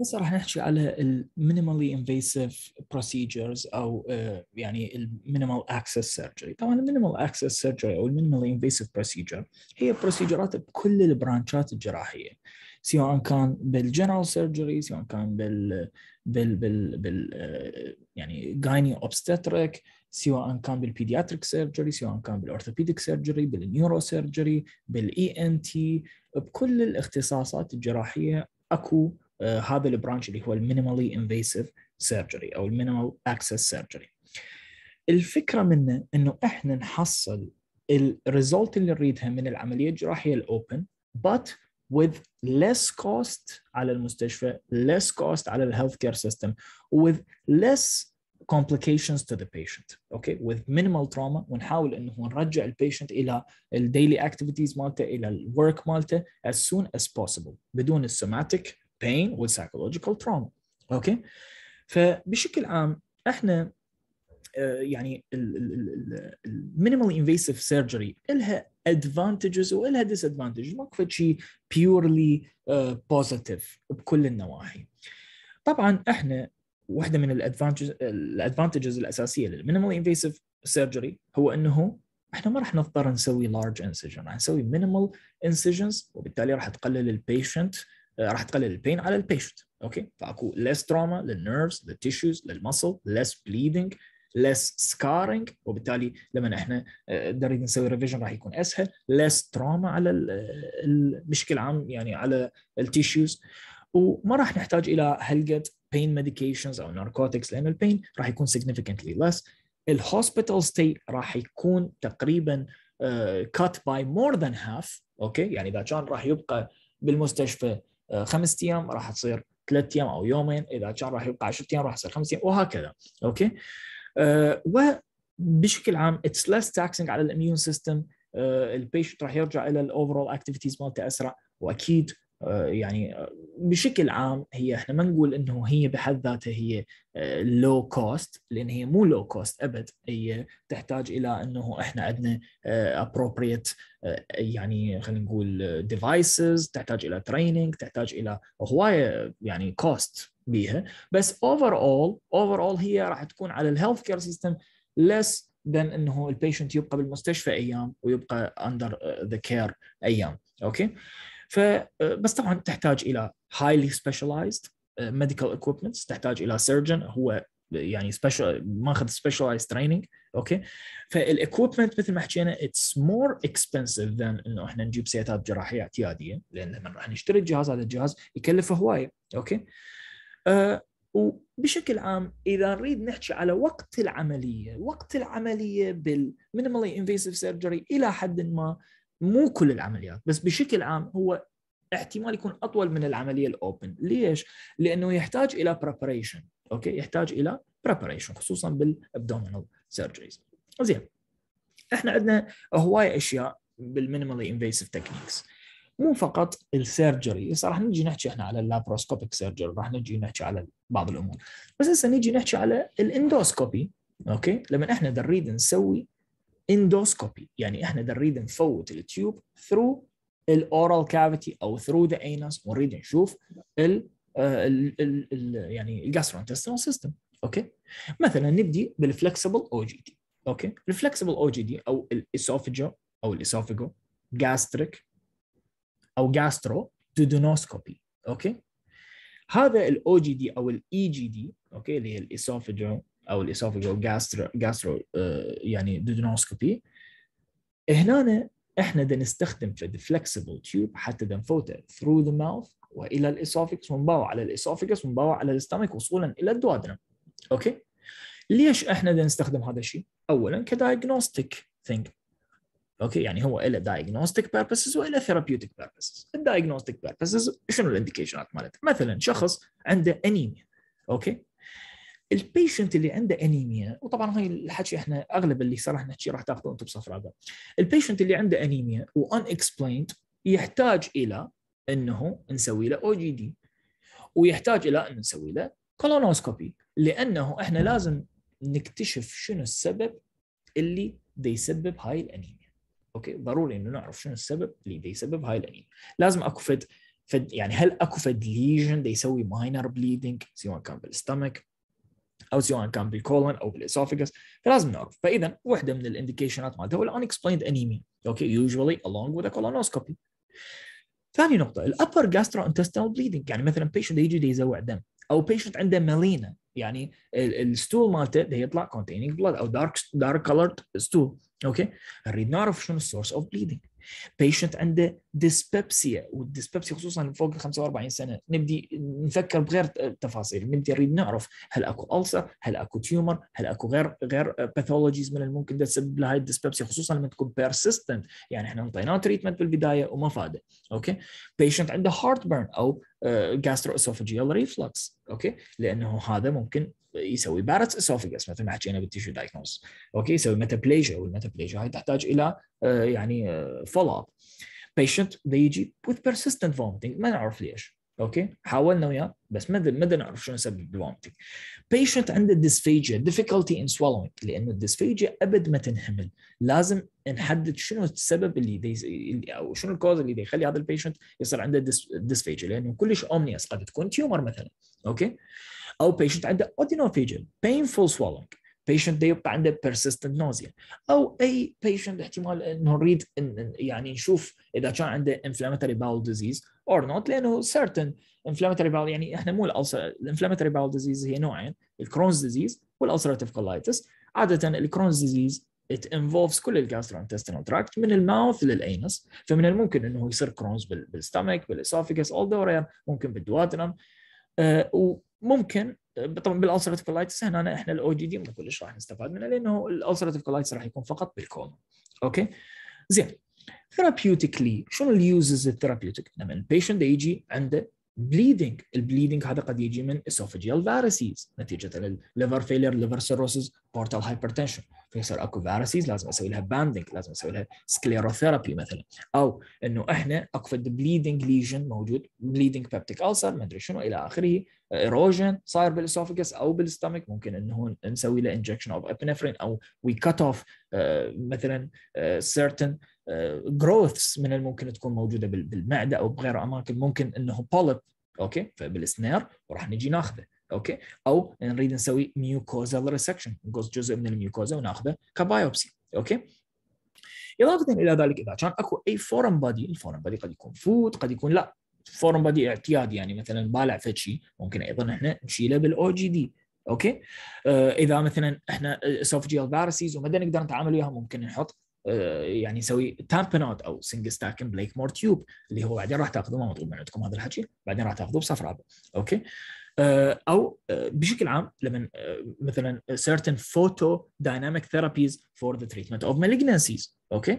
هسه راح نحكي على المينيمالي انفيسيف بروسيجرز او آه، يعني المينيمال اكسس سيرجري طبعا المينيمال اكسس سيرجري او المينيمالي انفيسيف بروسيجر هي بروسيجرات بكل البرانشات الجراحيه سواء كان بالجنرال سيرجري سواء كان بال بال بال, بال آه، يعني جايني اوبستتريك سواء كان بالبيدياتريك سيرجري سواء كان بالاورثوبيديك سيرجري بالنيورو سيرجري بالاي ان تي بكل الاختصاصات الجراحيه اكو آه، هذا البرانش اللي هو المينيمالي انفيسيف سيرجري او المينيمال اكسس سيرجري الفكره منه انه احنا نحصل الريزولت اللي نريدها من العمليه الجراحيه الاوبن بات with less cost على المستشفى less cost على الهيلث كير سيستم with less complications to the patient اوكي okay? with minimal trauma ونحاول انه نرجع البيشنت الى الديلي اكتيفيتيز مالته الى الورك مالته as soon as possible بدون السوماتيك pain with psychological trauma اوكي فبشكل عام احنا آه، يعني المينيمال انفيسيف سيرجري لها ادفانتجز ولها ديس ادفانتج ماكو شيء بيورلي بوزيتيف بكل النواحي طبعا احنا واحده من الادفانتجز الادفانتجز الاساسيه للمينيمال انفيسيف سيرجري هو انه احنا ما راح نضطر نسوي لارج انسجن راح نسوي مينيمال انسجنز وبالتالي راح تقلل البيشنت آه، راح تقلل البين على البيشنت اوكي فاكو less trauma للنيرفز للتيشوز للمسل less bleeding less scarring وبالتالي لما احنا نريد آه، نسوي ريفيجن راح يكون اسهل less trauma على آه، بشكل عام يعني على التيشوز وما راح نحتاج الى هلقد pain medications او narcotics لان البين راح يكون significantly less الهوسبيتال ستي راح يكون تقريبا uh, cut by more than half اوكي يعني اذا كان راح يبقى بالمستشفى آه، خمس ايام راح تصير ثلاث ايام او يومين اذا كان راح يبقى 10 ايام راح يصير خمس ايام وهكذا اوكي أه وبشكل عام اتس ليس تاكسنج على الاميون سيستم البيشنت راح يرجع الى الاوفرول اكتيفيتيز مالته اسرع واكيد آه، يعني آه، بشكل عام هي احنا ما نقول انه هي بحد ذاتها هي لو آه، كوست لان هي مو لو كوست ابد هي تحتاج الى انه احنا عندنا ابروبريت آه، آه، يعني خلينا نقول ديفايسز تحتاج الى تريننج تحتاج الى هوايه يعني كوست بيها بس اوفر اول اوفر اول هي راح تكون على الهيلث كير سيستم ليس ذن انه البيشنت يبقى بالمستشفى ايام ويبقى اندر ذا كير ايام اوكي okay. فبس آه، طبعا تحتاج الى هايلي specialized ميديكال آه، equipment تحتاج الى سيرجن هو يعني سبيشال ماخذ سبيشلايز تريننج اوكي فالاكوبمنت مثل ما حكينا اتس مور اكسبنسيف ذان انه احنا نجيب سيتات جراحيه اعتياديه لان لما راح نشتري الجهاز هذا الجهاز يكلف هوايه اوكي أه وبشكل عام اذا نريد نحكي على وقت العمليه، وقت العمليه بالمينيمالي انفيسيف سيرجري الى حد ما مو كل العمليات بس بشكل عام هو احتمال يكون اطول من العمليه الاوبن ليش لانه يحتاج الى preparation اوكي يحتاج الى preparation خصوصا بالابدومينال سيرجريز زين احنا عندنا هواي اشياء بالمينيمالي انفيسيف تكنيكس مو فقط السيرجري هسه راح نجي نحكي احنا على اللابروسكوبيك سيرجري راح نجي نحكي على بعض الامور بس هسه نجي نحكي على الاندوسكوبي اوكي لما احنا نريد نسوي اندوسكوبي يعني احنا ده نريد نفوت التيوب ثرو الاورال كافيتي او ثرو ذا انس ونريد نشوف ال آه، ال يعني الجاسترونتستينال سيستم اوكي مثلا نبدي بالفلكسبل او جي دي اوكي الفلكسبل او جي دي او الاسوفجو او الاسوفجو جاستريك او جاسترو دودونوسكوبي اوكي هذا الاو جي دي او الاي جي e دي اوكي اللي هي الاسوفجو او او جاسترو جاسترو يعني دودونوسكوبي هنا احنا دا نستخدم في الفلكسبل تيوب حتى دا نفوته through the mouth والى الاسوفكس ونباوع على الاسوفكس ونباوع على الاستمك وصولا الى الدوادنم اوكي ليش احنا دا نستخدم هذا الشيء؟ اولا كدايجنوستيك ثينك اوكي يعني هو له دايجنوستيك بيربسز وله ثيرابيوتيك بيربسز الدايجنوستيك بيربسز شنو الانديكيشنات مالته مثلا شخص عنده انيميا اوكي البيشنت اللي عنده انيميا وطبعا هاي الحكي احنا اغلب اللي صار نحكي راح تاخذوه انتم بصف رابع البيشنت اللي عنده انيميا وان اكسبليند يحتاج الى انه نسوي له او جي دي ويحتاج الى ان نسوي له كولونوسكوبي لانه احنا لازم نكتشف شنو السبب اللي بيسبب هاي الانيميا اوكي ضروري انه نعرف شنو السبب اللي بيسبب هاي الانيميا لازم اكو فد يعني هل اكو فد ليجن يسوي ماينر بليدنج سواء كان بالستمك او سواء كان بالكولون او بالاسوفيجس فلازم نعرف فاذا وحده من الانديكيشنات مالته هو unexplained انيميا اوكي يوجوالي along with a colonoscopy ثاني نقطة الابر جاسترو انتستينال بليدنج يعني مثلا بيشنت يجي يزوع دم او بيشنت عنده مالينا يعني الستول مالته ده يطلع containing blood او دارك دارك كولرد ستول اوكي نريد نعرف شنو السورس اوف بليدنج بيشنت عنده ديسبيبسيا والديسبيبسيا خصوصا فوق ال 45 سنه نبدي نفكر بغير تفاصيل نبدي نريد نعرف هل اكو ألسر هل اكو تيومر هل اكو غير غير باثولوجيز من الممكن تسبب لهاي الديسبيبسيا خصوصا لما تكون بيرسيستنت يعني احنا انطيناه تريتمنت بالبدايه وما فاده اوكي بيشنت عنده هارت بيرن او جاسترو اسوفجيال ريفلكس اوكي لانه هذا ممكن يسوي بارتس اسوفيجس مثل ما حكينا بالتيشو دايكنوز اوكي يسوي ميتابليجيا والميتابليجيا هاي تحتاج الى آه، يعني فولو آه، اب بيشنت they يجي with persistent vomiting ما نعرف ليش اوكي حاولنا وياه بس ما ما نعرف شو سبب الفومتنج بيشنت عنده dysphagia difficulty in swallowing لانه الديسفاجيا ابد ما تنهمل لازم نحدد شنو السبب اللي دي او شنو الكوز اللي دي يخلي هذا البيشنت يصير عنده dysphagia لانه كلش اومنيوس قد تكون تيومر مثلا اوكي او بيشنت عنده اودينوفيجيا painful swallowing بيشنت ده يبقى عنده persistent nausea او اي patient احتمال انه نريد إن يعني نشوف اذا كان عنده inflammatory bowel disease or not لانه certain inflammatory bowel يعني احنا مو الالسر inflammatory bowel disease هي نوعين الكرونز ديزيز والالسراتيف كولايتس عاده الكرونز ديزيز it involves كل الجاستروانتستينال تراكت من الماوث للانس فمن الممكن انه يصير كرونز بالستمك بالاسوفيجس all the way ممكن بالدوادرم آه، وممكن طبعا بالالسرتيف كولايتس هنا احنا الاو جي دي ما كلش راح نستفاد منها لانه الالسرتيف كولايتس راح يكون فقط بالكوما اوكي زين ثيرابيوتيكلي شنو اليوزز الثيرابيوتيك لما البيشنت يجي عنده بليدنج البليدنج هذا قد يجي من اسوفجيال فارسيز نتيجه الليفر فيلير ليفر سيروسز بورتال هايبرتنشن فيصير اكو فارسيز لازم اسوي لها باندنج لازم اسوي لها سكليروثيرابي مثلا او انه احنا اقفد بليدنج ليجن موجود بليدنج بيبتيك السر ما ادري شنو الى اخره ايروجن صاير بالاسوفجس او بالستمك ممكن انه نسوي له انجكشن اوف ابنفرين او وي كت اوف مثلا سيرتن آه، جروثس من الممكن تكون موجوده بالمعده او بغير اماكن ممكن انه بوليب اوكي فبالسنير وراح نجي ناخذه اوكي او نريد نسوي ميوكوزال ريسكشن نقص جزء من الميوكوزا وناخذه كبايوبسي اوكي اضافه الى ذلك اذا كان اكو اي فورم بادي الفورم بادي قد يكون فود قد يكون لا فورم بادي اعتيادي يعني مثلا بالع فد شيء ممكن ايضا احنا نشيله بالاو جي دي اوكي آه، اذا مثلا احنا اسوفجيال آه، فارسيز وما نقدر نتعامل وياها ممكن نحط آه، يعني يسوي تامب نوت او سنج ستاك بليك مور تيوب اللي هو بعدين راح تاخذوه ما مطلوب من عندكم هذا الحكي بعدين راح تاخذوه بصف رابع اوكي آه، او آه، بشكل عام لما مثلا certain photo dynamic therapies for the treatment of malignancies اوكي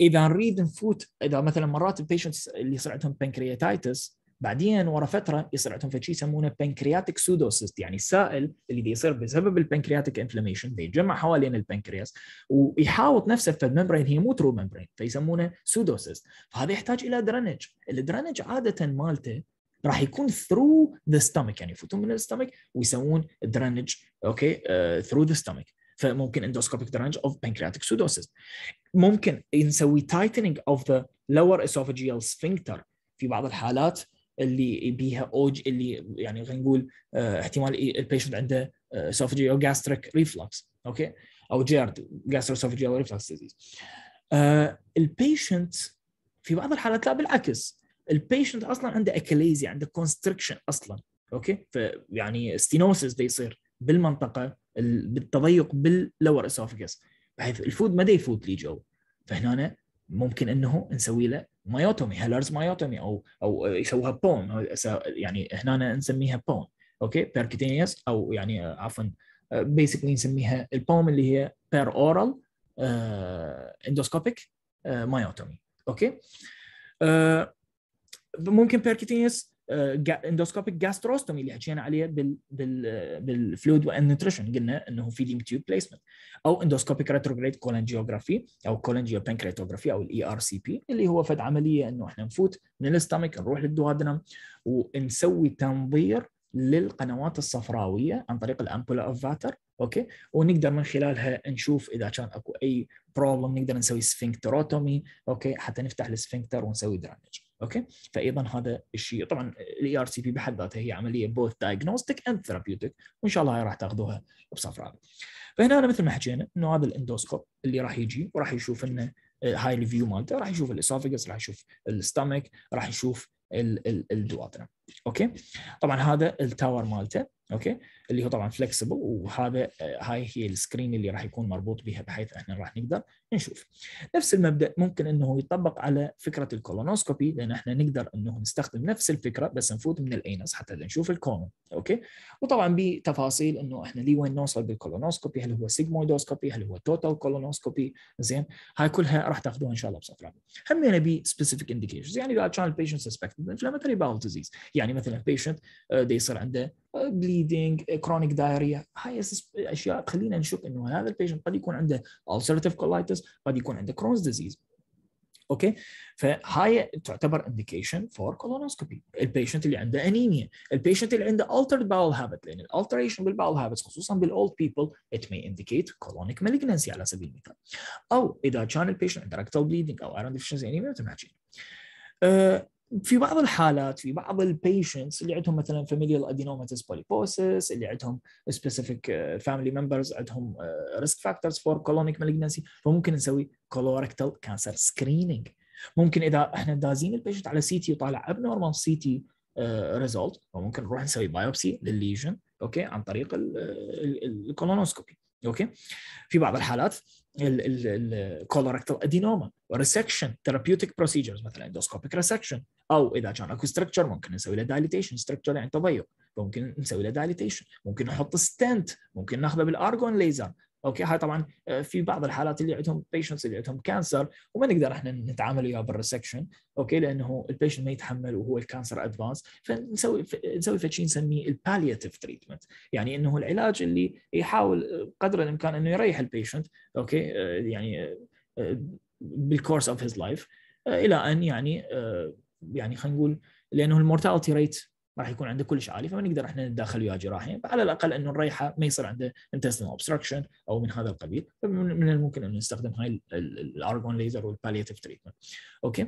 اذا نريد نفوت اذا مثلا مرات البيشنتس اللي صار عندهم بنكرياتيتس بعدين ورا فتره يصير عندهم شيء يسمونه بنكرياتيك سودوسيست يعني السائل اللي بيصير بسبب البنكرياتيك انفلاميشن بيتجمع حوالين البنكرياس ويحاوط نفسه في الممبرين هي مو ترو ممبرين فيسمونه سودوسيست فهذا يحتاج الى درنج الدرنج عاده مالته راح يكون ثرو ذا ستمك يعني يفوتون من الستمك ويسوون درنج اوكي ثرو ذا ستمك فممكن اندوسكوبيك درنج اوف بنكرياتيك سودوسيس ممكن نسوي تايتنينج اوف ذا لور اسوفجيال سفنكتر في بعض الحالات اللي بيها اوج اللي يعني خلينا نقول آه، احتمال البيشنت عنده او جاستريك ريفلكس اوكي او جيرد جاستريك اسوفجيال ريفلكس ديزيز البيشنت في بعض الحالات لا بالعكس البيشنت اصلا عنده اكليزيا عنده كونستريكشن اصلا اوكي فيعني ستينوسيس بيصير بالمنطقه بالتضيق باللور اسوفجس بحيث الفود ما يفوت لي جو فهنا ممكن انه نسوي له مايوتومي هيلرز مايوتومي او او يسووها بون يعني هنا نسميها بون اوكي بيركتينيوس او يعني آه، عفوا بيسكلي آه، نسميها البوم اللي هي بير اورال اندوسكوبيك مايوتومي اوكي آه، ممكن بيركتينيوس اندوسكوبيك آه، جاستروستومي اللي حكينا عليه بال بال بالفلويد والنيوتريشن قلنا انه فيدنج تيوب بليسمنت او اندوسكوبيك ريتروجريد كولنجيوغرافي او كولانجيو بانكريتوغرافي او الاي ار سي بي اللي هو فد عمليه انه احنا نفوت من الاستمك نروح للدوادنم ونسوي تنظير للقنوات الصفراويه عن طريق الامبولا اوف فاتر اوكي ونقدر من خلالها نشوف اذا كان اكو اي بروبلم نقدر نسوي سفنكتروتومي اوكي حتى نفتح السفنكتر ونسوي درانج اوكي فايضا هذا الشيء طبعا الاي ار سي بي بحد ذاته هي عمليه بوث دايجنوستيك اند ثيرابيوتيك وان شاء الله هاي راح تاخذوها بصف رابع فهنا مثل ما حكينا انه هذا الاندوسكوب اللي راح يجي وراح يشوف انه هاي آه، الفيو مالته راح يشوف الاسوفجس راح يشوف الستمك راح يشوف الدواتنا اوكي طبعا هذا التاور مالته اوكي اللي هو طبعا فلكسبل وهذا آه، هاي هي السكرين اللي راح يكون مربوط بها بحيث احنا راح نقدر نشوف نفس المبدا ممكن انه يطبق على فكره الكولونوسكوبي لان احنا نقدر انه نستخدم نفس الفكره بس نفوت من الاينس حتى نشوف الكولون اوكي وطبعا بتفاصيل انه احنا لي وين نوصل بالكولونوسكوبي هل هو سيجمويدوسكوبي هل هو توتال كولونوسكوبي زين هاي كلها راح تاخذوها ان شاء الله بصفرة هم يعني بي سبيسيفيك انديكيشنز يعني اذا كان البيشنت سسبكتد انفلاماتوري باول ديزيز يعني مثلا بيشنت uh, آه، يصير عنده بليدنج كرونيك دايريا هاي اشياء تخلينا نشك انه هذا البيشنت قد يكون عنده ulcerative colitis قد يكون عنده كرونز ديزيز اوكي فهاي تعتبر انديكيشن فور كولونوسكوبي البيشنت اللي عنده انيميا البيشنت اللي عنده altered bowel habit لان الالتريشن بالباول هابت خصوصا بالاولد بيبل ات مي انديكيت كولونيك مالجنسي على سبيل المثال او اذا كان البيشنت عنده ركتال بليدنج او iron deficiency anemia تمام في بعض الحالات في بعض البيشنتس اللي عندهم مثلا فاميليال ادينوماتس بوليبوسس اللي عندهم سبيسيفيك فاميلي ممبرز عندهم ريسك فاكتورز فور كولونيك مالجنسي فممكن نسوي كولوركتال كانسر سكريننج ممكن اذا احنا دازين البيشنت على سي تي وطالع اب نورمال سي تي ريزولت فممكن نروح نسوي بايوبسي للليجن اوكي عن طريق الكولونوسكوبي آه، اوكي في بعض الحالات الكولوركتال ادينوما ريسكشن ثيرابيوتيك بروسيجرز مثلا اندوسكوبيك ريسكشن او اذا كان اكو ستركتشر ممكن نسوي له دايليتيشن ستركتشر يعني تضيق ممكن نسوي له دايليتيشن ممكن نحط ستنت ممكن ناخذه بالارجون ليزر اوكي هاي طبعا آه، في بعض الحالات اللي عندهم بيشنتس اللي عندهم كانسر وما نقدر احنا نتعامل وياه بالريسكشن اوكي لانه البيشنت ما يتحمل وهو الكانسر ادفانس فنسوي نسوي فشي نسميه الباليتيف تريتمنت يعني انه العلاج اللي يحاول قدر الامكان انه يريح البيشنت اوكي آه، يعني بالكورس اوف هيز لايف الى ان يعني آه، يعني خلينا نقول لانه المورتاليتي ريت راح يكون عنده كلش عالي فما نقدر احنا نتداخل وياه جراحيا فعلى الاقل انه نريحه ما يصير عنده intestinal obstruction او من هذا القبيل فمن الممكن انه نستخدم هاي الارجون ليزر والباليتيف تريتمنت اوكي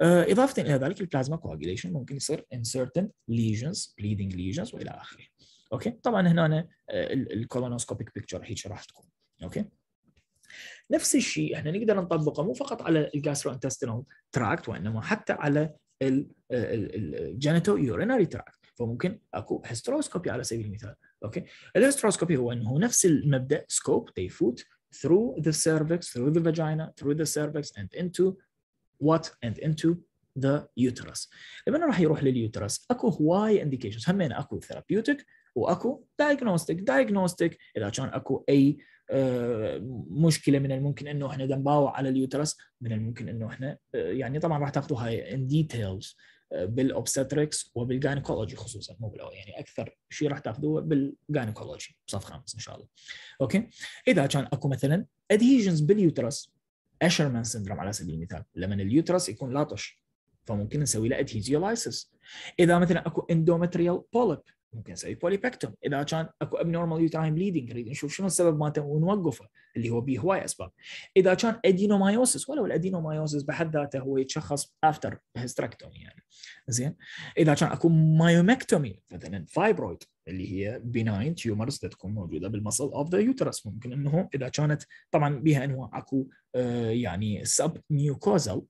آه، اضافه الى ذلك البلازما كواجيليشن ممكن يصير in certain lesions bleeding lesions والى اخره اوكي طبعا هنا آه، الكولونوسكوبيك بيكتشر هيك راح تكون اوكي نفس الشيء احنا نقدر نطبقه مو فقط على الجاسترو انتستينال تراكت وانما حتى على الجينيتو يورينري تراكت فممكن اكو هيستروسكوبي على سبيل المثال اوكي الهيستروسكوبي هو انه نفس المبدا سكوب يفوت through the cervix through the vagina through the cervix and into what and into ذا يوترس لما راح يروح لليوترس اكو هواي انديكيشنز همين اكو ثيرابيوتيك واكو دايجنوستيك دايجنوستيك اذا كان اكو اي آه، مشكله من الممكن انه احنا نباوع على اليوترس من الممكن انه احنا آه، يعني طبعا راح هاي ان ديتيلز بالاوبستريكس وبالجاينكولوجي خصوصا مو بالأول يعني اكثر شيء راح تاخذوه بالجاينكولوجي بصف خامس ان شاء الله اوكي اذا كان اكو مثلا ادهيجنز باليوترس اشرمان سندروم على سبيل المثال لما اليوترس يكون لاطش فممكن نسوي له ادهيزيولايسس اذا مثلا اكو اندومتريال بوليب ممكن نسوي بوليبكتوم اذا كان اكو ابنورمال يوتراين بليدنج نريد نشوف شنو السبب مالته ونوقفه اللي هو بيه هواي اسباب اذا كان ادينومايوسس ولو الادينومايوسس بحد ذاته هو يتشخص افتر هيستركتومي يعني زين اذا كان اكو مايومكتومي مثلا فايبرويد اللي هي بناين تيومرز تكون موجوده بالمصل اوف ذا يوترس ممكن انه اذا كانت طبعا بها انواع اكو آه، يعني سب نيوكوزال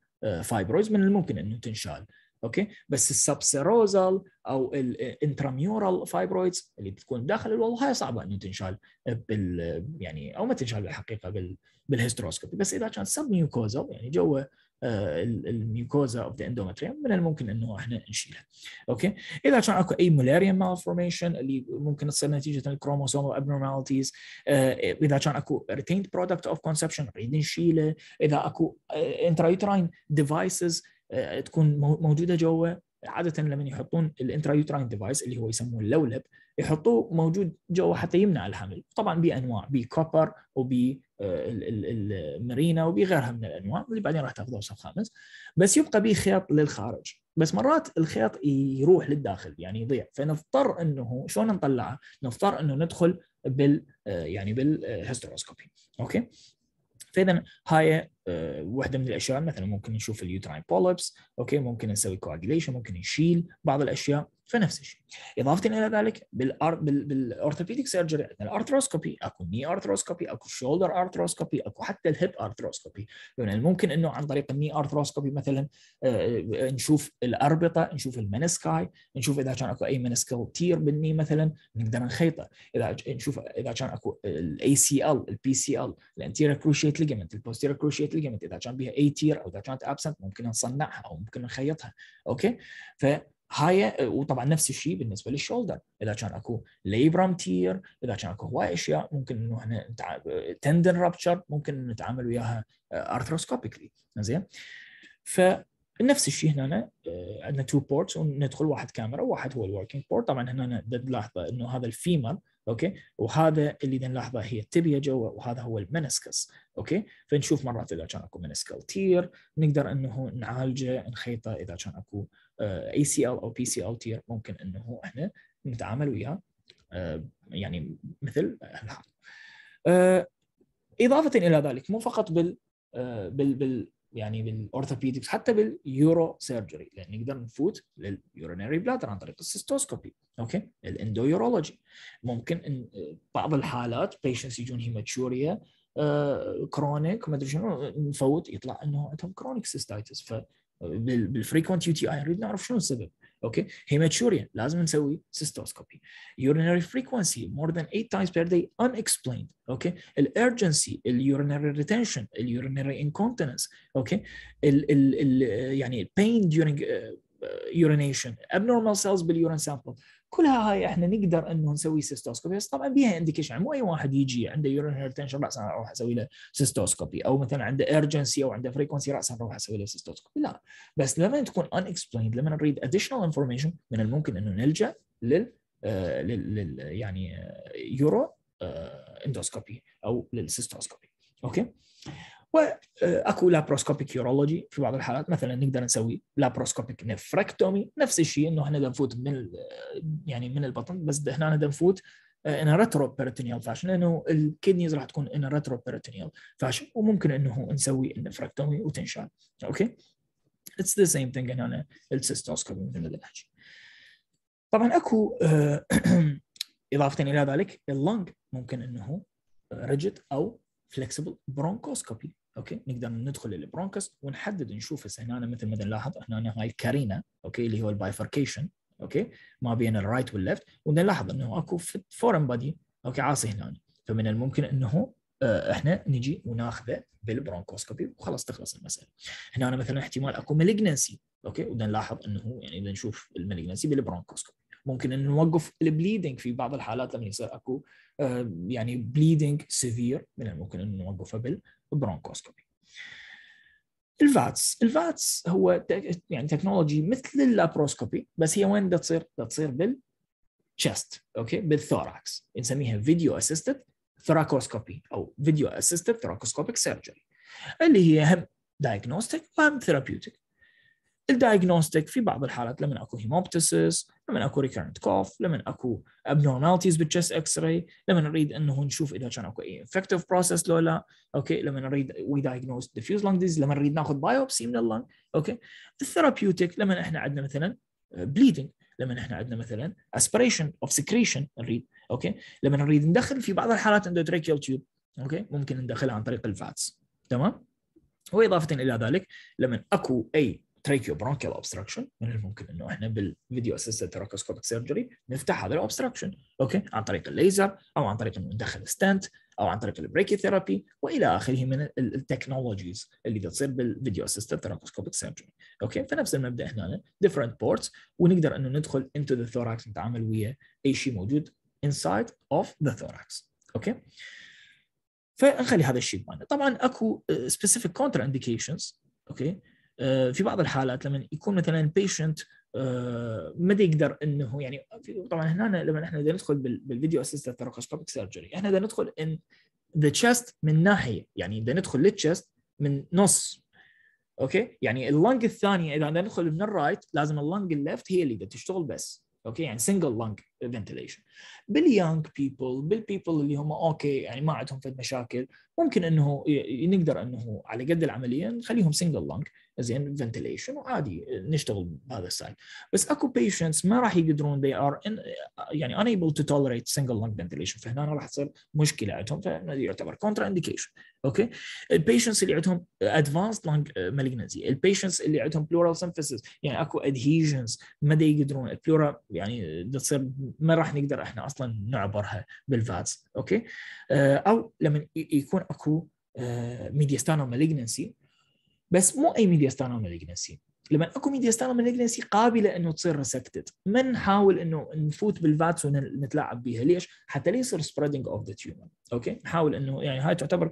فايبرويد من الممكن انه تنشال اوكي بس السبسيروزال او الانتراميورال فايبرويدز اللي بتكون داخل الوضع هاي صعبه انه تنشال بال يعني او ما تنشال بالحقيقه بال بالهيستروسكوبي بس اذا كان سب ميوكوزال يعني جوا آه، الميوكوزا اوف ذا اندومتريوم من الممكن انه احنا نشيلها اوكي اذا كان اكو اي مولاريان مالفورميشن اللي ممكن تصير نتيجه الكروموسوم ابنورماليتيز آه، اذا كان اكو ريتيند برودكت اوف كونسبشن نريد نشيله اذا اكو انترايوتراين آه، ديفايسز آه، تكون موجوده جوا عاده لما يحطون الانترا يوتراين ديفايس اللي هو يسمونه اللولب يحطوه موجود جوا حتى يمنع الحمل طبعا بانواع بكوبر وبي آه، المارينا وبغيرها من الانواع اللي بعدين راح تاخذها وصف خامس بس يبقى به خيط للخارج بس مرات الخيط يروح للداخل يعني يضيع فنضطر انه شلون نطلعه؟ نضطر انه ندخل بال آه، يعني بالهستروسكوبي اوكي فاذا هاي آه، وحده من الاشياء مثلا ممكن نشوف اليوتراين بولبس اوكي ممكن نسوي كواجليشن ممكن نشيل بعض الاشياء فنفس الشيء اضافه الى ذلك بالأر... بال... بالاورثوبيديك سيرجري عندنا الارثروسكوبي اكو ني ارثروسكوبي اكو شولدر ارثروسكوبي اكو حتى الهيب ارثروسكوبي يعني ممكن انه عن طريق الني ارثروسكوبي مثلا آه،, آه نشوف الاربطه نشوف المنسكاي نشوف اذا كان اكو اي منسكال تير بالني مثلا نقدر نخيطه اذا نشوف اذا كان اكو الاي سي ال البي سي ال الانتيريور كروشيت ليجمنت البوستيريور كروشيت ليجمنت اذا كان بها اي تير او اذا كانت ابسنت ممكن نصنعها او ممكن نخيطها اوكي ف هاي وطبعا نفس الشيء بالنسبه للشولدر اذا كان اكو ليبرام تير اذا كان اكو هواي اشياء ممكن انه احنا تندن رابتشر ممكن نتعامل وياها ارثروسكوبيكلي آه، زين فنفس الشيء هنا آه، عندنا تو بورتس وندخل واحد كاميرا وواحد هو الوركينج بورت طبعا هنا نلاحظ انه هذا الفيمر اوكي وهذا اللي نلاحظه هي التبيه جوا وهذا هو المنسكس اوكي فنشوف مرات اذا كان اكو منسكال تير نقدر انه نعالجه نخيطه اذا كان اكو اي سي ال او بي سي ال تير ممكن انه احنا نتعامل وياه آه، يعني مثل هذا آه، اضافه الى ذلك مو فقط بال آه، بال بال يعني بالاورثوبيدكس حتى باليورو سيرجري لان نقدر نفوت لليورينري بلادر عن طريق السيستوسكوبي اوكي الاندويورولوجي ممكن إن بعض الحالات بيشنس يجون هيماتشوريا كرونيك ما ادري شنو نفوت يطلع انه عندهم كرونيك سيستايتس بالفريكونت يو تي اي نريد نعرف شنو السبب اوكي هيماتوريا لازم نسوي سيستوسكوبي urinary frequency more than 8 times per day unexplained اوكي الارجنسي urinary retention urinary incontinence اوكي ال ال ال يعني pain during uh, urination abnormal cells بالurine sample كلها هاي احنا نقدر انه نسوي سيستوسكوبي بس طبعا بيها انديكيشن مو اي واحد يجي عنده يورين هيرتنشن راسا اروح اسوي له سيستوسكوبي او مثلا عنده ايرجنسي او عنده فريكونسي راسا اروح اسوي له سيستوسكوبي لا بس لما تكون ان اكسبليند لما نريد اديشنال انفورميشن من الممكن انه نلجا لل آه، لل يعني يورو آه، اندوسكوبي آه، او للسيستوسكوبي اوكي واكو لابروسكوبيك يورولوجي في بعض الحالات مثلا نقدر نسوي لابروسكوبيك نفركتومي نفس الشيء انه احنا نفوت من يعني من البطن بس هنا نفوت ان ريترو بيريتونيال فاشن لانه الكدنيز راح تكون ان ريترو بيريتونيال فاشن وممكن انه نسوي النفركتومي وتنشال اوكي اتس ذا سيم ثينج هنا السيستوسكوبي مثل ما نحكي طبعا اكو آه، اضافه الى ذلك اللنج ممكن انه ريجيد او فلكسبل برونكوسكوبي اوكي نقدر ندخل للبرونكس ونحدد نشوف هسه هنا مثل ما نلاحظ هنا هاي الكارينا اوكي اللي هو البايفركيشن اوكي ما بين الرايت والليفت ونلاحظ انه اكو فورن بادي اوكي عاصي هنا فمن الممكن انه آه، احنا نجي وناخذه بالبرونكوسكوبي وخلاص تخلص المساله. هنا مثلا احتمال اكو مالجنسي اوكي ونلاحظ انه يعني اذا نشوف المالجنسي بالبرونكوسكوبي. ممكن انه نوقف البليدنج في بعض الحالات لما يصير اكو آه، يعني بليدنج سيفير من الممكن انه نوقفه بالبرونكوسكوبي الفاتس الفاتس هو يعني تكنولوجي مثل اللابروسكوبي بس هي وين تصير؟ تصير بال تصير اوكي بالثوراكس نسميها فيديو اسيستد ثراكوسكوبي او فيديو اسيستد ثراكوسكوبيك سيرجري اللي هي هم دايكنوستيك وهم ثيرابيوتيك الدايجنوستيك في بعض الحالات لما اكو هيموبتسس لما اكو ريكيرنت كوف لما اكو abnormalities بالتشست اكس راي لما نريد انه نشوف اذا كان اكو انفكتيف بروسس لو لا اوكي لما نريد وي دايجنوز ديفيوز لونج ديز لما نريد ناخذ بايوبسي من اللنج اوكي الثيرابيوتيك لما احنا عندنا مثلا بليدنج لما احنا عندنا مثلا اسبريشن اوف سكريشن نريد اوكي لما نريد ندخل في بعض الحالات اندوتريكيال تيوب اوكي ممكن ندخلها عن طريق الفاتس تمام واضافه الى ذلك لما اكو اي تريكيو برونكيال ابستراكشن من الممكن انه احنا بالفيديو اسيستد تراكوسكوبيك سيرجري نفتح هذا الاوبستراكشن اوكي عن طريق الليزر او عن طريق انه ندخل ستنت او عن طريق البريكي ثيرابي والى اخره من التكنولوجيز اللي تصير بالفيديو اسيستد تراكوسكوبيك سيرجري اوكي فنفس المبدا هنا ديفرنت بورتس ونقدر انه ندخل انتو ذا ثوراكس نتعامل ويا اي شيء موجود inside of the thorax اوكي فنخلي هذا الشيء بمعنى طبعا اكو specific اندكيشنز اوكي آه، في بعض الحالات لما يكون مثلا بيشنت آه، ما يقدر انه يعني طبعا هنا لما احنا ندخل بالفيديو اسيست ثراكوستوبيك سيرجري احنا ندخل ان ذا تشست من ناحيه يعني بدنا ندخل للتشست من نص اوكي يعني اللنج الثانيه اذا بدنا ندخل من الرايت لازم اللنج الليفت هي اللي بدها تشتغل بس اوكي يعني سنجل لنج ventilation باليانج بيبل بالبيبل اللي هم اوكي يعني ما عندهم فد مشاكل ممكن انه نقدر انه على قد العمليه نخليهم سنجل لونج زين فنتليشن وعادي نشتغل بهذا السايد بس اكو بيشنتس ما راح يقدرون they are in, يعني unable to tolerate single lung ventilation فهنا راح تصير مشكله عندهم فهذا يعتبر كونترا انديكيشن اوكي البيشنتس اللي عندهم advanced lung malignancy البيشنتس اللي عندهم بلورال symphysis يعني اكو adhesions ما يقدرون البلورا يعني تصير ما راح نقدر احنا اصلا نعبرها بالفاز اوكي آه، او لما يكون اكو ميدياستانو آه، مالجنسي بس مو اي ميدياستانو مالجنسي لما اكو ميديا ستانل مالجنسي قابله انه تصير ريسكتد ما نحاول انه نفوت بالفاتس ونتلاعب بيها ليش؟ حتى لا يصير سبريدنج اوف ذا تيومر اوكي نحاول انه يعني هاي تعتبر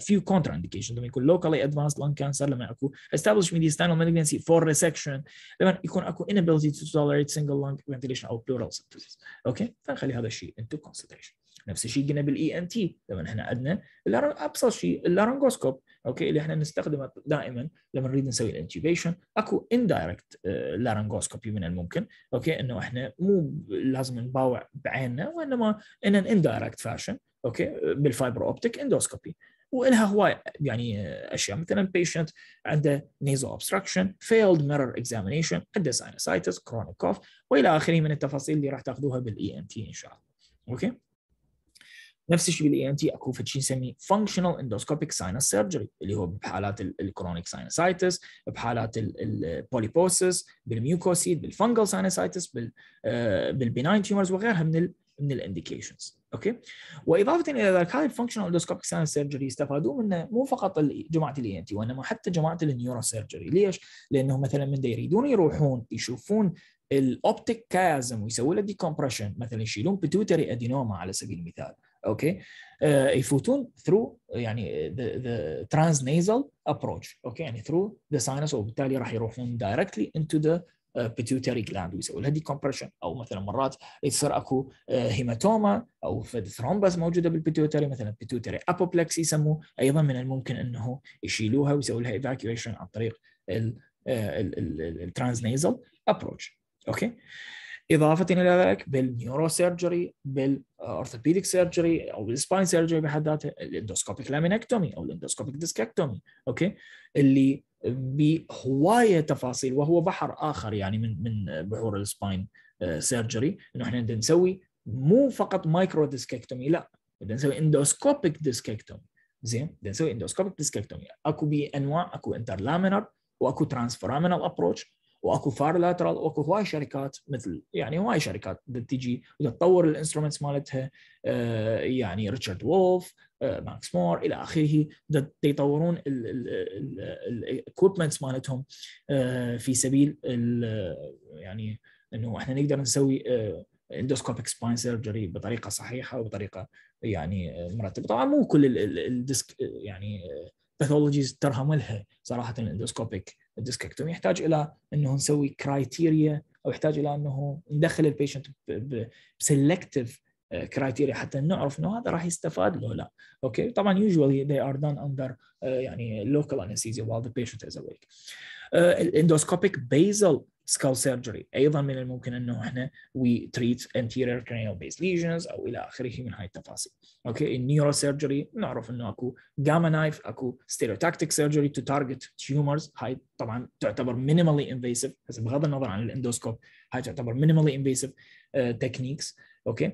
فيو كونترا انديكيشن لما يكون لوكالي ادفانس لون كانسر لما اكو استابلش ميديا ستانل مالجنسي فور ريسكشن لما يكون اكو inability تو tolerate سنجل lung فنتيليشن او بلورال sepsis اوكي فنخلي هذا الشيء انتو كونسيدريشن نفس الشيء قلنا بالاي ان تي لما احنا عندنا ابسط شيء اللارنجوسكوب اوكي اللي احنا نستخدمه دائما لما نريد نسوي الانتيبيشن اكو اندايركت آه، لارنجوسكوبي من الممكن اوكي انه احنا مو لازم نباوع بعيننا وانما ان اندايركت فاشن اوكي بالفايبر اوبتيك اندوسكوبي والها هواي يعني آه، اشياء مثلا بيشنت عنده نيزو ابستراكشن فيلد ميرور اكزامينشن عنده ساينسايتس كرونيك كوف والى اخره من التفاصيل اللي راح تاخذوها بالاي ام تي ان شاء الله اوكي نفس الشيء بالاي ان تي اكو شيء نسميه فانكشنال اندوسكوبيك ساينس سيرجري اللي هو بحالات الكرونيك ساينسايتس بحالات البوليبوسس بالميوكوسيد بالفنجل ساينسايتس بالبناين تيومرز وغيرها من من الانديكيشنز اوكي واضافه الى ذلك هذه الفانكشنال اندوسكوبيك ساينس سيرجري استفادوا منه مو فقط جماعه الاي ان تي وانما حتى جماعه النيورو سيرجري ليش؟ لانهم مثلا من يريدون يروحون يشوفون الاوبتيك كازم ويسوي له ديكومبريشن مثلا يشيلون بتوتري ادينوما على سبيل المثال اوكي يفوتون آه، ثرو يعني ترانز نيزل ابروتش اوكي يعني ثرو ذا ساينس وبالتالي راح يروحون دايركتلي انتو ذا بيتيوتري جلاند ويسوي لها decompression او مثلا مرات يصير اكو هيماتوما آه، او فد ثرومبس موجوده بالبيتيوتري مثلا بيتيوتري ابوبلكس يسموه ايضا من الممكن انه يشيلوها ويسوي لها ايفاكيويشن عن طريق الترانزنيزل ابروتش آه، اوكي إضافة إلى ذلك بالنيورو سيرجري بالأورثوبيديك سيرجري أو بالسباين سيرجري بحد ذاته الاندوسكوبيك لامينكتومي أو الاندوسكوبيك ديسكاكتومي أوكي اللي بهواية تفاصيل وهو بحر آخر يعني من من بحور السباين آه، سيرجري إنه إحنا بدنا نسوي مو فقط مايكرو ديسكاكتومي لا بدنا نسوي اندوسكوبيك ديسكاكتومي زين بدنا نسوي اندوسكوبيك ديسكاكتومي اكو بانواع اكو انترلامينر واكو ترانسفرامينال ابروتش واكو فار لاترال واكو هواي شركات مثل يعني هواي شركات تجي وتطور الانسترومنتس مالتها آه، يعني ريتشارد وولف آه، ماكس مور الى اخره يطورون الاكوبمنتس مالتهم آه، في سبيل يعني انه احنا نقدر نسوي اندوسكوبيك سباين سيرجري بطريقه صحيحه وبطريقه يعني مرتبه طبعا مو كل الديسك يعني باثولوجيز ترهم لها صراحه الاندوسكوبيك الديسكتوم يحتاج الى انه نسوي كرايتيريا او يحتاج الى انه ندخل البيشنت بسلكتيف كرايتيريا آه، حتى نعرف انه هذا راح يستفاد له لا اوكي طبعا usually they are done under uh, يعني local anesthesia while the patient is awake uh, endoscopic basal سكال سيرجري ايضا من الممكن انه احنا وي تريت انتيرير cranial base ليجنز او الى اخره من هاي التفاصيل اوكي النيورو سيرجري نعرف انه اكو جاما نايف اكو ستيريوتاكتيك سيرجري تو تارجت تيومرز هاي طبعا تعتبر مينيمالي انفيسيف بس بغض النظر عن الاندوسكوب هاي تعتبر مينيمالي انفيسيف تكنيكس اوكي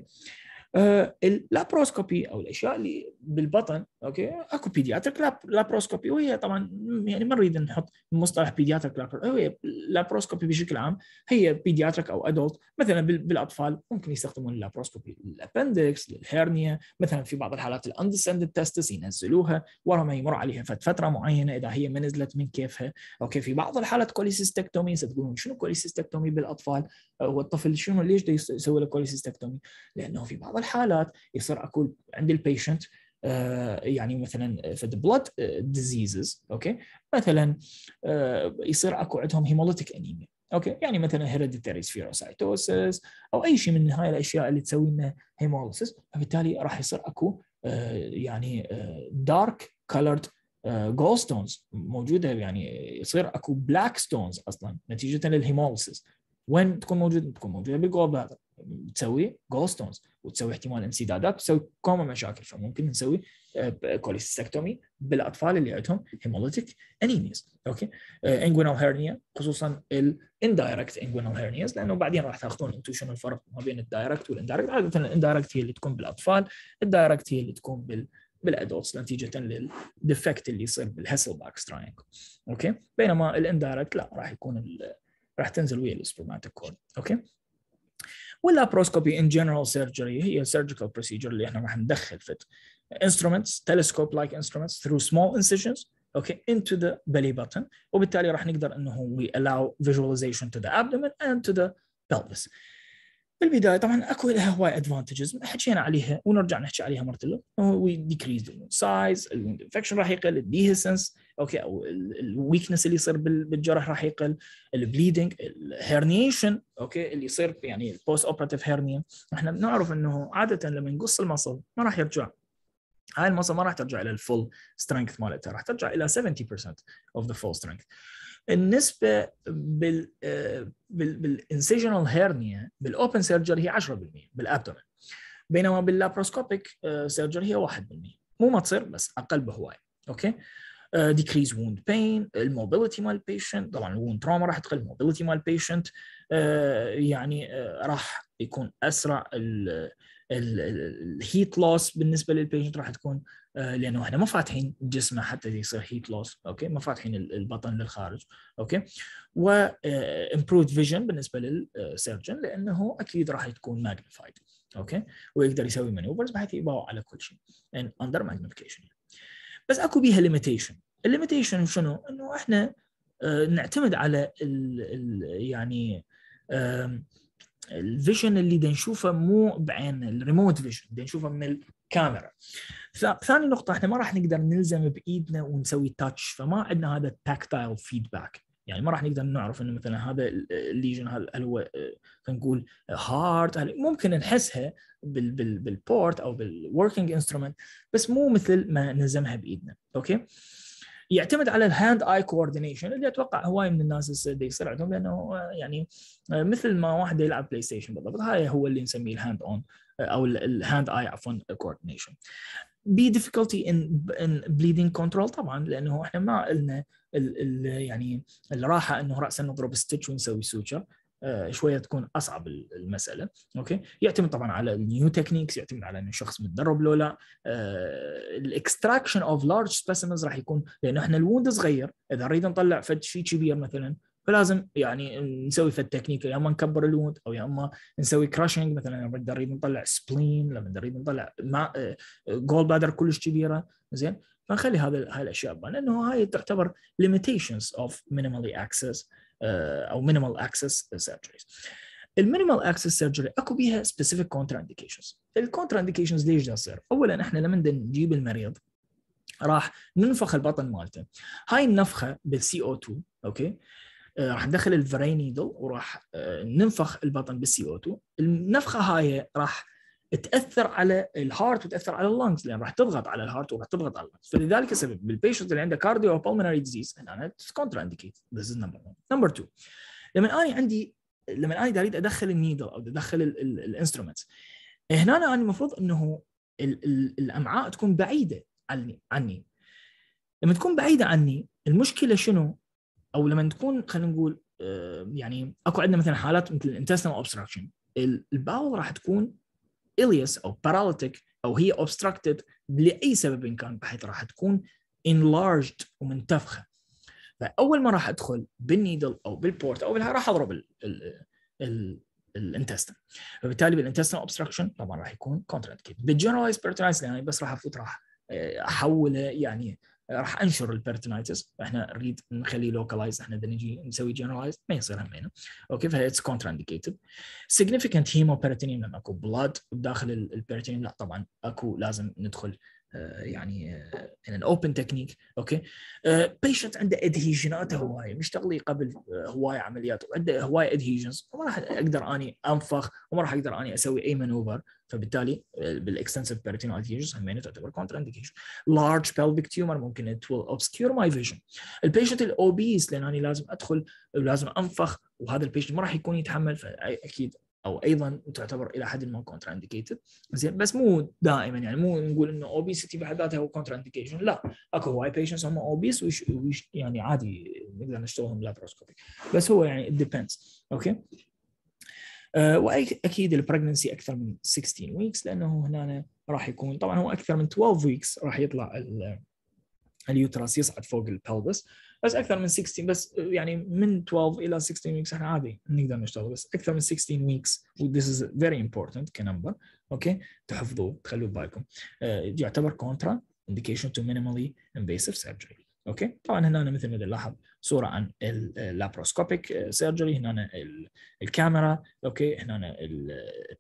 اللابروسكوبي او الاشياء اللي بالبطن اوكي اكو بيدياتريك لابروسكوبي وهي طبعا يعني ما نريد نحط مصطلح بيدياتريك هي لابروسكوبي بشكل عام هي بيدياتريك او ادولت مثلا بالاطفال ممكن يستخدمون اللابروسكوبي للابندكس للهرنيا مثلا في بعض الحالات الاندسندد تستس ينزلوها ورا ما يمر عليها فتره معينه اذا هي ما نزلت من كيفها اوكي في بعض الحالات كوليسيستكتومي تقولون شنو كوليسيستكتومي بالاطفال هو الطفل شنو ليش يسوي له كوليسيستكتومي لانه في بعض الحالات يصير اكو عند البيشنت آه، يعني مثلا في blood ديزيزز آه، اوكي مثلا آه، يصير اكو عندهم هيمولوتيك انيميا اوكي يعني مثلا هيريديتري سفيروسايتوسس او اي شيء من هاي الاشياء اللي تسوي لنا هيموليسيس فبالتالي راح يصير اكو يعني دارك كولرد جول ستونز موجوده يعني يصير اكو بلاك ستونز اصلا نتيجه للهيموليسيس وين تكون موجوده؟ تكون موجوده بالجول بلادر تسوي جولستونز وتسوي احتمال انسدادات وتسوي كوما مشاكل فممكن نسوي كوليستكتومي آه، بالاطفال اللي عندهم هيموليتيك انيميز اوكي انجوينال آه، هيرنيا خصوصا الاندايركت انجوينال هيرنياز لانه بعدين راح تاخذون انتم شنو الفرق ما بين الدايركت والاندايركت عاده الاندايركت هي اللي تكون بالاطفال الدايركت هي اللي تكون بال بالادولتس نتيجه للديفكت اللي يصير بالهسل باكس تراينجل اوكي بينما الاندايركت لا راح يكون راح تنزل ويا السبرماتيك كول اوكي واللابروسكوبي ان جنرال سيرجري هي surgical procedure اللي احنا راح ندخل فت instruments telescope like instruments through small incisions okay into the belly button وبالتالي راح نقدر انه we allow visualization to the abdomen and to the pelvis. بالبدايه طبعا اكو لها هواي ادفانتجز حكينا عليها ونرجع نحكي عليها مره الاخرى وي ديكريز سايز الانفكشن راح يقل الديهيسنس اوكي او الويكنس اللي يصير بالجرح راح يقل البليدنج الهيرنيشن اوكي اللي يصير يعني البوست اوبراتيف هيرنيا احنا بنعرف انه عاده لما نقص المصل ما راح يرجع هاي المصل ما راح ترجع الى الفول سترينث مالتها راح ترجع الى 70% اوف ذا فول سترينث النسبه بال آه، بال بالانسجنال هيرنيا بالاوبن سيرجري هي 10% بالابدومين بينما باللابروسكوبيك آه، سيرجري هي 1% مو ما تصير بس اقل بهوايه اوكي ديكريز ووند بين الموبيليتي مال البيشنت طبعا الووند تروما راح تقل الموبيليتي مال البيشنت آه، يعني راح يكون اسرع الهيت لوس بالنسبه للبيشنت راح تكون آه، لانه احنا ما فاتحين جسمه حتى يصير هيت لوس اوكي ما فاتحين البطن للخارج اوكي و وامبروفد آه، فيجن بالنسبه للسيرجن لانه اكيد راح تكون ماجنفايد اوكي ويقدر يسوي مانوفرز بحيث يباوع على كل شيء اندر ماجنفيكيشن بس اكو بيها ليميتيشن الليميتيشن شنو؟ انه احنا آه، نعتمد على ال الـ يعني الفيجن اللي نشوفه مو بعين الريموت فيجن نشوفه من كاميرا ثاني نقطه احنا ما راح نقدر نلزم بايدنا ونسوي تاتش فما عندنا هذا التاكتايل فيدباك يعني ما راح نقدر نعرف انه مثلا هذا الليجن هل هو خلينا نقول هارد ممكن نحسها بال بال بالبورت او بالوركينج انسترومنت بس مو مثل ما نلزمها بايدنا اوكي يعتمد على الهاند اي كوردينيشن اللي اتوقع هواي من الناس يصير عندهم لانه يعني مثل ما واحد يلعب بلاي ستيشن بالضبط هاي هو اللي نسميه الهاند اون او الهاند اي عفوا كوردينيشن بي ديفيكولتي ان ان بليدنج كنترول طبعا لانه احنا ما قلنا ال ال يعني الراحه انه راسا نضرب ستيتش ونسوي سوتشر آه، شويه تكون اصعب المساله اوكي يعتمد طبعا على النيو تكنيكس يعتمد على انه الشخص متدرب لو لا الاكستراكشن اوف لارج سبيسيمنز راح يكون لانه احنا الوند صغير اذا نريد نطلع فد شيء كبير مثلا فلازم يعني نسوي في التكنيك يا اما نكبر الود او يا اما نسوي كراشنج مثلا يعني لما نريد نطلع سبلين لما نريد نطلع جول بادر كلش كبيره زين فنخلي هذا هاي الاشياء لانه هاي تعتبر ليميتيشنز اوف مينيمالي اكسس او مينيمال اكسس سيرجريز المينيمال اكسس سيرجري اكو بيها سبيسيفيك كونترا انديكيشنز الكونترا انديكيشنز ليش دا تصير؟ اولا احنا لما نجيب المريض راح ننفخ البطن مالته هاي النفخه بالسي او 2 اوكي آه، راح ندخل الفري نيدل وراح آه، ننفخ البطن بالسي او 2 النفخه هاي راح تاثر على الهارت وتاثر على اللانجز لان راح تضغط على الهارت وراح تضغط على اللانجز فلذلك السبب بالبيشنت اللي عنده كارديو او بالمونري ديزيز هنا كونترا انديكيت ذيس از نمبر 1 نمبر 2 لما انا عندي لما انا اريد ادخل النيدل او ادخل الانسترومنت هنا انا المفروض انه الامعاء تكون بعيده عني عني لما تكون بعيده عني المشكله شنو؟ او لما تكون خلينا نقول آه، يعني اكو عندنا مثلا حالات مثل الانتستنال اوبستراكشن الباول راح تكون اليس او باراليتيك او هي اوبستراكتد لاي سبب إن كان بحيث راح تكون انلارجد ومنتفخه فاول ما راح ادخل بالنيدل او بالبورت او بالها راح اضرب الانتستن فبالتالي بالانتستن اوبستراكشن طبعا راح يكون كونتر بالجنرالايز بيرتونايز يعني بس راح افوت راح آه، احوله يعني راح انشر البيرتونايتس فاحنا نريد نخليه لوكلايز احنا اذا نجي نسوي جنرالايز ما يصير همينا اوكي فهي اتس كونترا انديكيتد سيجنفكنت هيمو لما اكو بلاد داخل البيرتينيوم لا طبعا اكو لازم ندخل آه، يعني ان ان اوبن تكنيك اوكي بيشنت آه، عنده ادهيجنات هوايه مشتغل قبل آه، هوايه عمليات وعنده هوايه ادهيجنز وما راح اقدر اني انفخ وما راح اقدر اني اسوي اي مانوفر فبالتالي بالاكستنسيف بيريتينال ادهيجنز هم تعتبر كونتر اندكيشن لارج بلفيك تيومر ممكن ات ويل اوبسكيور ماي فيجن البيشنت الاوبيس لان انا لازم ادخل ولازم انفخ وهذا البيشنت ما راح يكون يتحمل فاكيد او ايضا تعتبر الى حد ما كونترا انديكيتد زين بس مو دائما يعني مو نقول انه اوبيستي بحد ذاتها هو كونترا انديكيشن لا اكو هواي بيشنتس هم اوبيس ويش ويش يعني عادي نقدر نشتغلهم لابروسكوبي بس هو يعني ديبندز اوكي آه، واكيد البرجنسي اكثر من 16 ويكس لانه هنا راح يكون طبعا هو اكثر من 12 ويكس راح يطلع اليوترس يصعد فوق البلبس بس اكثر من 16 بس يعني من 12 الى 16 ويكس احنا عادي نقدر نشتغل بس اكثر من 16 ويكس وذيس از فيري امبورتنت كنمبر اوكي تحفظوه تخلوه ببالكم آه، يعتبر كونترا indication to minimally invasive surgery اوكي طبعا هنا مثل ما تلاحظ صوره عن اللابروسكوبيك سيرجري هنا الكاميرا اوكي هنا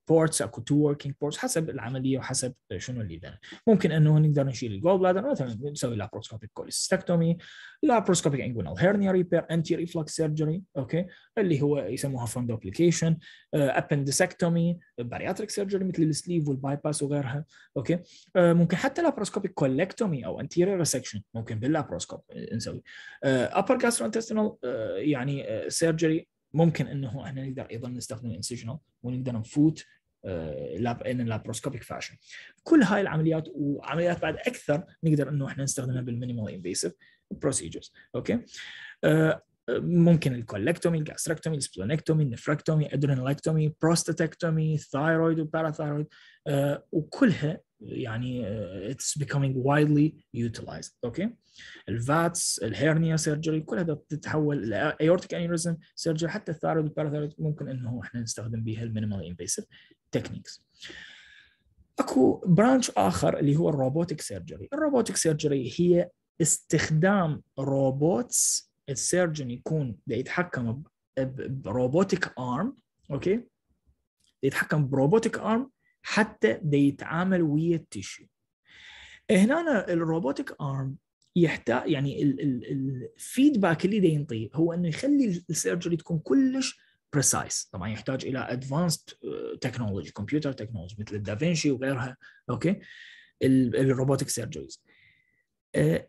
البورتس اكو تو وركينج بورتس حسب العمليه وحسب شنو اللي دار ممكن انه نقدر نشيل الجول بلادر مثلا نسوي لابروسكوبيك كوليستكتومي لابروسكوبيك انجونال هيرنيا ريبير انتي ريفلكس سيرجري اوكي اللي هو يسموها فند دوبليكيشن ابندسكتومي بارياتريك سيرجري مثل السليف والباي باس وغيرها اوكي آه، ممكن حتى لابروسكوبيك كولكتومي او انتيريور سكشن ممكن باللابروسكوب آه، نسوي ابر آه، الجاسترو آه، يعني سيرجري آه، ممكن انه احنا نقدر ايضا نستخدم انسجنال ونقدر نفوت لاب ان لابروسكوبيك فاشن كل هاي العمليات وعمليات بعد اكثر نقدر انه احنا نستخدمها بالمينيمال انفيسيف بروسيجرز اوكي آه، ممكن الكولكتومي الجاستركتومي السبلونكتومي النفركتومي ادرينالكتومي بروستاتكتومي ثايرويد وباراثايرويد وكلها يعني اتس uh, becoming widely utilized اوكي الفاتس الهيرنيا سيرجري كل هذا بتتحول الايورتيك انيوريزم سيرجري حتى الثايرويد والباراثايرويد ممكن انه احنا نستخدم بها المينيمال انفيسيف تكنيكس اكو برانش اخر اللي هو الروبوتك سيرجري الروبوتك سيرجري هي استخدام روبوتس السيرجن يكون يتحكم بروبوتك ارم اوكي يتحكم بروبوتك ارم حتى بيتعامل يتعامل ويا التيشو هنا الروبوتك ارم يحتاج يعني الفيدباك اللي دا ينطيه هو انه يخلي السيرجري تكون كلش بريسايز طبعا يحتاج الى ادفانسد تكنولوجي كمبيوتر تكنولوجي مثل الدافنشي وغيرها اوكي الروبوتك سيرجريز آه،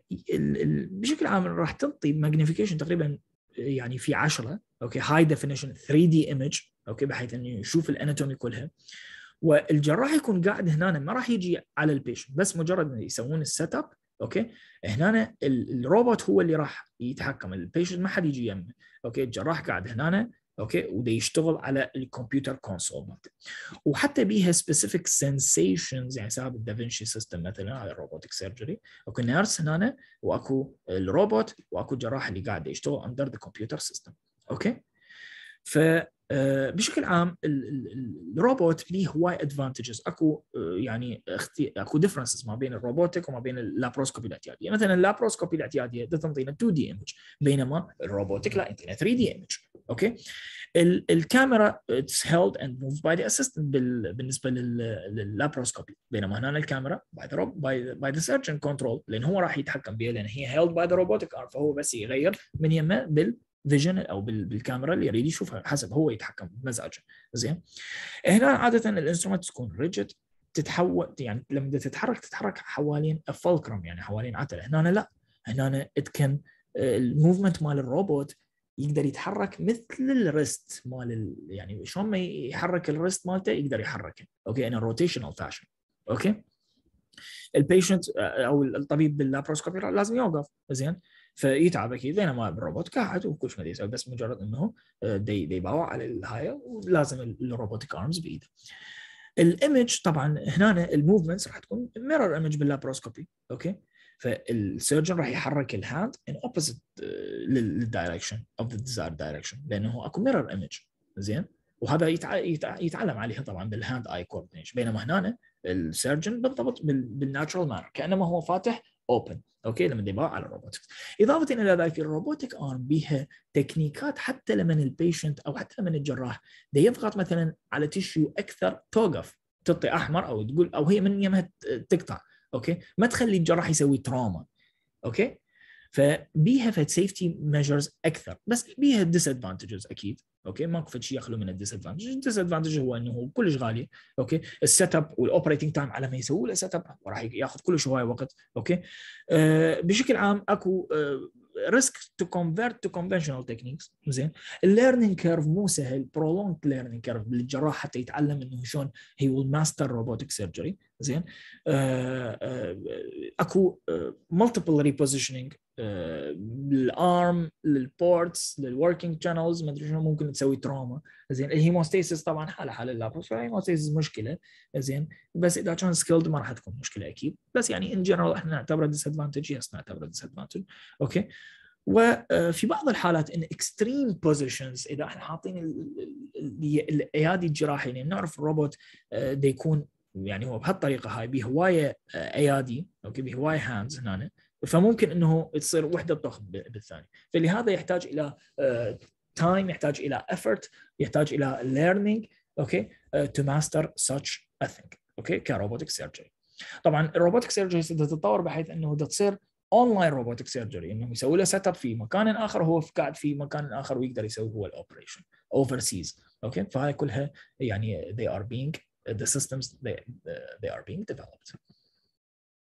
بشكل عام راح تنطي ماجنيفيكيشن تقريبا آه، يعني في 10 اوكي هاي ديفينيشن 3 دي ايمج اوكي بحيث انه يشوف الاناتومي كلها والجراح يكون قاعد هنا ما راح يجي على البيشنت بس مجرد يسوون السيت اب اوكي هنا الروبوت هو اللي راح يتحكم البيشنت ما حد يجي يمه اوكي الجراح قاعد هنا اوكي وده يشتغل على الكمبيوتر كونسول وحتى بيها سبيسيفيك سنسيشنز يعني سبب الدافنشي سيستم مثلا على الروبوتك سيرجري اوكي نيرس هنا واكو الروبوت واكو جراح اللي قاعد يشتغل اندر ذا كمبيوتر سيستم اوكي ف آه، بشكل عام الروبوت ليه هواي ادفانتجز اكو آه، يعني اكو ديفرنسز ما بين الروبوتك وما بين اللابروسكوبي الاعتياديه يعني مثلا اللابروسكوبي الاعتياديه تنطينا 2 دي ايمج بينما الروبوتك لا انطينا 3 دي ايمج اوكي الكاميرا اتس هيلد اند موف باي ذا اسيستنت بالنسبه لللابروسكوبي بينما هنا الكاميرا باي ذا باي ذا سيرجن كنترول لان هو راح يتحكم بها لان هي هيلد باي ذا روبوتك فهو بس يغير من يمه بال فيجن او بالكاميرا اللي يريد يشوفها حسب هو يتحكم بمزاجه زين هنا عاده الانسترومنت تكون ريجد تتحول يعني لما تتحرك تتحرك حوالين فولكرم يعني حوالين عتله هنا لا هنا ات كان الموفمنت مال الروبوت يقدر يتحرك مثل الريست مال ال... يعني شلون ما يحرك الريست مالته يقدر يحركه اوكي ان روتيشنال فاشن اوكي البيشنت آه، او الطبيب باللابروسكوبي لازم يوقف زين فيتعب اكيد بينما بالروبوت قاعد وكلش ما يسوي بس مجرد انه دي دي على الهاي ولازم الروبوتيك ارمز بايده الايمج طبعا هنا الموفمنتس راح تكون ميرور ايمج باللابروسكوبي اوكي فالسيرجن راح يحرك الهاند ان اوبوزيت للدايركشن اوف ذا ديزاير دايركشن لانه اكو ميرور ايمج زين وهذا يتعلم عليها طبعا بالهاند اي كوردينيشن بينما هنا السيرجن بالضبط بالناتشرال مانر كانما هو فاتح اوبن اوكي لما يبغى على الروبوتكس اضافه الى ذلك الروبوتك ارم بها تكنيكات حتى لما البيشنت او حتى لما الجراح ده يضغط مثلا على تشيو اكثر توقف تعطي احمر او تقول او هي من يمها تقطع اوكي ما تخلي الجراح يسوي تروما اوكي فبيها فد سيفتي ميجرز اكثر بس بيها ادفانتجز اكيد اوكي ماكو شيء يخلو من الديس ادفانتج هو انه كلش غالي اوكي السيت اب والاوبريتنج تايم على ما يسووا له سيت اب راح ياخذ كلش هواي وقت اوكي أه بشكل عام اكو ريسك تو كونفيرت تو كونفشنال تكنيكس زين الليرنينج كيرف مو سهل برولونج ليرنينج كيرف للجراح حتى يتعلم انه شلون هي ويل ماستر روبوتك سيرجري زين آه، آه، اكو مالتيبل ريبوزيشننج للارم للبورتس للوركينج شانلز ما ادري شنو ممكن تسوي تروما زين الهيموستاسيس طبعا حاله حال اللابروس مشكله زين بس اذا كان سكيلد ما راح تكون مشكله اكيد بس يعني ان جنرال احنا نعتبره ديس ادفانتج يس نعتبره ديس ادفانتج اوكي وفي آه، بعض الحالات ان اكستريم بوزيشنز اذا احنا حاطين الايادي الجراحيه يعني نعرف الروبوت ده يكون يعني هو بهالطريقه هاي بهوايه ايادي آه، اوكي بهوايه هاندز هنا فممكن انه تصير وحده تطخ بالثانيه فلهذا يحتاج الى تايم آه، يحتاج الى ايفورت يحتاج الى ليرنينج اوكي تو ماستر سوتش ا ثينك اوكي كروبوتك سيرجري طبعا الروبوتك سيرجري تتطور بحيث انه تصير اونلاين روبوتك سيرجري انه يسوي له سيت اب في مكان اخر هو قاعد في مكان اخر ويقدر يسوي هو الاوبريشن اوفر سيز اوكي فهاي كلها يعني they are being Uh, the systems that they, uh, they are being developed.